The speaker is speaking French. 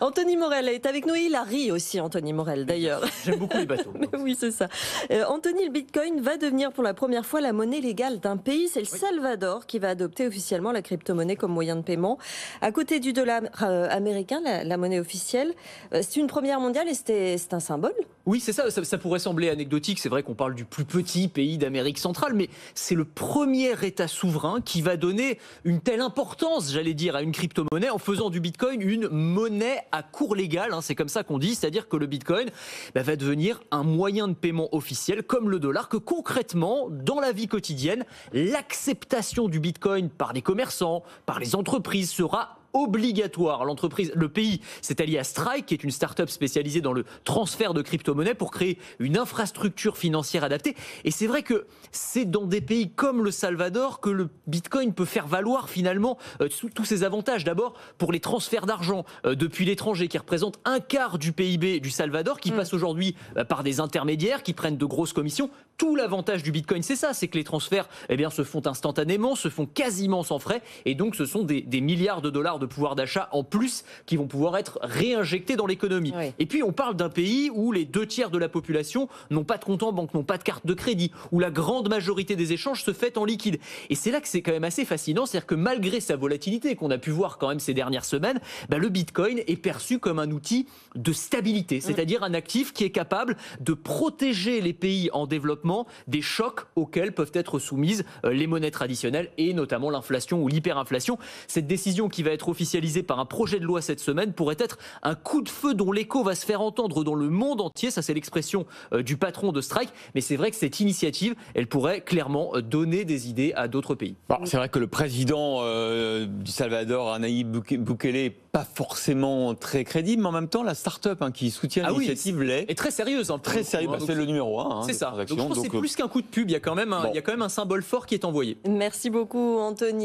Anthony Morel est avec nous il a ri aussi, Anthony Morel d'ailleurs. J'aime beaucoup les bateaux. oui, c'est ça. Euh, Anthony, le Bitcoin va devenir pour la première fois la monnaie légale d'un pays. C'est le Salvador qui va adopter officiellement la crypto-monnaie comme moyen de paiement. À côté du dollar euh, américain, la, monnaie officielle, euh, c'est une première mondiale et c'est un symbole Oui, c'est ça, ça. pourrait sembler anecdotique. C'est vrai qu'on parle du plus petit pays d'Amérique centrale, mais c'est le premier État souverain qui va donner une telle importance, j'allais dire, à une crypto-monnaie en faisant du Bitcoin une monnaie à court légal, hein, c'est comme ça qu'on dit, c'est-à-dire que le Bitcoin bah, va devenir un moyen de paiement officiel comme le dollar, que concrètement, dans la vie quotidienne, l'acceptation du Bitcoin par les commerçants, par les entreprises sera obligatoire. L'entreprise, le pays s'est allié à Strike, qui est une start-up spécialisée dans le transfert de crypto-monnaies pour créer une infrastructure financière adaptée. Et c'est vrai que c'est dans des pays comme le Salvador que le Bitcoin peut faire valoir finalement euh, tous ses avantages. D'abord, pour les transferts d'argent euh, depuis l'étranger, qui représentent un quart du PIB du Salvador, qui mm. passe aujourd'hui euh, par des intermédiaires qui prennent de grosses commissions. Tout l'avantage du Bitcoin, c'est ça, c'est que les transferts eh bien, se font instantanément, se font quasiment sans frais, et donc ce sont des, des milliards de dollars de de pouvoir d'achat en plus qui vont pouvoir être réinjectés dans l'économie. Et puis on parle d'un pays où les deux tiers de la population n'ont pas de compte en banque, n'ont pas de carte de crédit, où la grande majorité des échanges se fait en liquide. Et c'est là que c'est quand même assez fascinant, c'est-à-dire que malgré sa volatilité qu'on a pu voir quand même ces dernières semaines, bah, le Bitcoin est perçu comme un outil de stabilité, mm. c'est-à-dire un actif qui est capable de protéger les pays en développement des chocs auxquels peuvent être soumises euh, les monnaies traditionnelles et notamment l'inflation ou l'hyperinflation. Cette décision qui va être officialisé par un projet de loi cette semaine pourrait être un coup de feu dont l'écho va se faire entendre dans le monde entier. Ça, c'est l'expression euh, du patron de Strike. Mais c'est vrai que cette initiative, elle pourrait clairement euh, donner des idées à d'autres pays. c'est vrai que le président euh, du Salvador, Anaï Bukele, n'est pas forcément très crédible, mais en même temps, la start-up hein, qui soutient ah l'initiative l'est. Et très sérieuse. Hein, très sérieuse, hein, bah, c'est le numéro 1. c'est ça. Donc, je pense c'est plus qu'un coup de pub. Il quand même il y a quand même un symbole fort qui est envoyé. Merci beaucoup, Anthony.